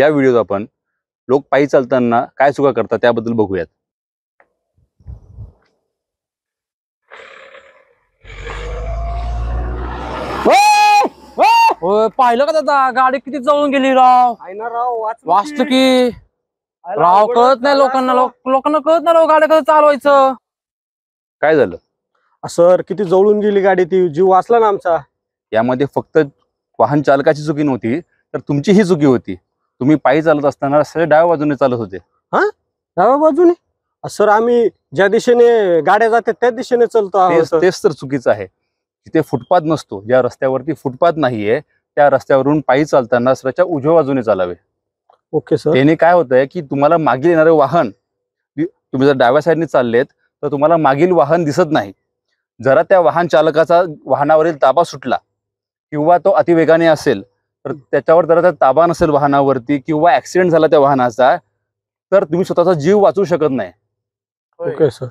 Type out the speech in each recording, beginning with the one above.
या व्हिडिओत आपण लोक पायी चालताना काय चुका करतात त्याबद्दल बघूयात पाहिलं का दादा गाडी किती जळून गेली राव आहे राव की. राव कळत नाही लोकांना लोकांना कळत नाही राव गाडी कसं चालवायचं काय झालं सर किती जवळून गेली गाडी ती जीव वाचला ना आमचा यामध्ये फक्त वाहन चालकाची चुकी नव्हती तर तुमची ही चुकी होती तुम्ही पायी चालत असताना सगळे डाव्या बाजूने चालत होते हा डाव्या बाजूने सर आम्ही ज्या दिशेने गाड्या जातात त्या दिशेने चालतो तेच- तर चुकीचं आहे तिथे फुटपाथ नसतो ज्या रस्त्यावरती फुटपाथ नाहीये त्या रस्त्यावरून पायी चालताना सरच्या उजव्या बाजूने चालावे ओके सर त्याने काय होतंय की तुम्हाला मागील येणारे वाहन तुम्ही जर डाव्या साईडने चाललेत तर तुम्हाला मागील वाहन दिसत नाही जरा त्या वाहन चालकाचा वाहनावरील ताबा सुटला किंवा तो अतिवेगाने असेल तर त्याच्यावर जरा ताबा नसेल वाहनावरती किंवा ऍक्सिडेंट झाला त्या वाहनाचा तर तुम्ही स्वतःचा जीव वाचू शकत नाही ओके सर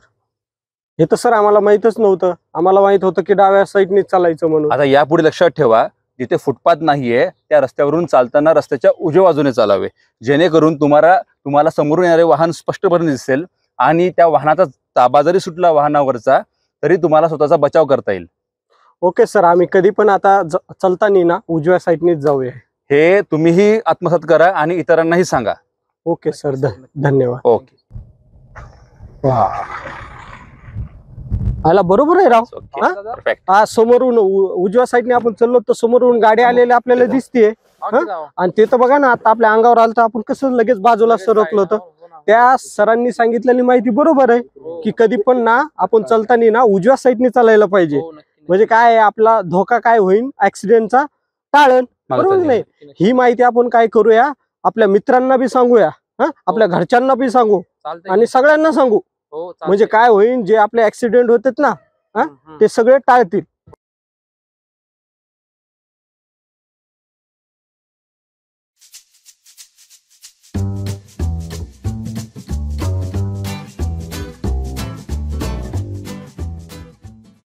हे तर सर आम्हाला माहितच नव्हतं आम्हाला माहित होतं की डाव्या साईडने चालायचं म्हणून आता यापुढे लक्षात ठेवा जिथे फुटपाथ नाहीये त्या रस्त्यावरून चालताना रस्त्याच्या उजव्या बाजूने चालावे जेणेकरून तुम्हाला तुम्हाला समोरून येणारे वाहन स्पष्टपणे दिसेल आणि त्या वाहनाचा ताबा जरी सुटला वाहनावरचा तरी तुम्हाला स्वतःचा बचाव करता येईल ओके सर आम्ही कधी पण आता चलतानी ना उजव्या साईडनेच जाऊया हे तुम्हीही आत्मसात करा आणि इतरांनाही सांगा ओके सर धन्यवाद ओके आला बरोबर आहे राव हा? समोरून उजव्या साईडने आपण चललो तर समोरून गाडी आलेल्या आपल्याला दिसते आणि ते तर बघा ना आता आपल्या अंगावर आलं तर आपण कसं लगेच बाजूला सरकलो होतं हो त्या सरांनी सांगितलेली माहिती बरोबर आहे हो. की कधी पण ना आपण हो. चलतानी ना उजव्या साईडने चालायला पाहिजे म्हणजे काय आपला धोका काय होईल ऍक्सिडेंटचा टाळण बरोबर नाही ही माहिती आपण काय करूया आपल्या मित्रांना बी सांगूया हा हो. आपल्या घरच्यांना बी सांगू आणि सगळ्यांना सांगू हो, म्हणजे काय होईल जे आपले ऍक्सिडेंट होतात ना ते सगळे टाळतील